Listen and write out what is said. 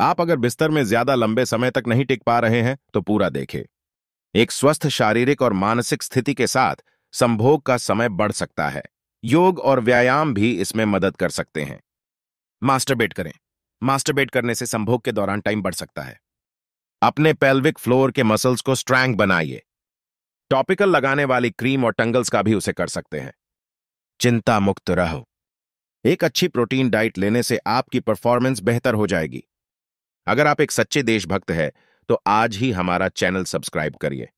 आप अगर बिस्तर में ज्यादा लंबे समय तक नहीं टिक पा रहे हैं तो पूरा देखें एक स्वस्थ शारीरिक और मानसिक स्थिति के साथ संभोग का समय बढ़ सकता है योग और व्यायाम भी इसमें मदद कर सकते हैं मास्टरबेट करें मास्टरबेट करने से संभोग के दौरान टाइम बढ़ सकता है अपने पेल्विक फ्लोर के मसल्स को स्ट्रैंग बनाइए टॉपिकल लगाने वाली क्रीम और टंगल्स का भी उसे कर सकते हैं चिंता मुक्त रहो एक अच्छी प्रोटीन डाइट लेने से आपकी परफॉर्मेंस बेहतर हो जाएगी अगर आप एक सच्चे देशभक्त है तो आज ही हमारा चैनल सब्सक्राइब करिए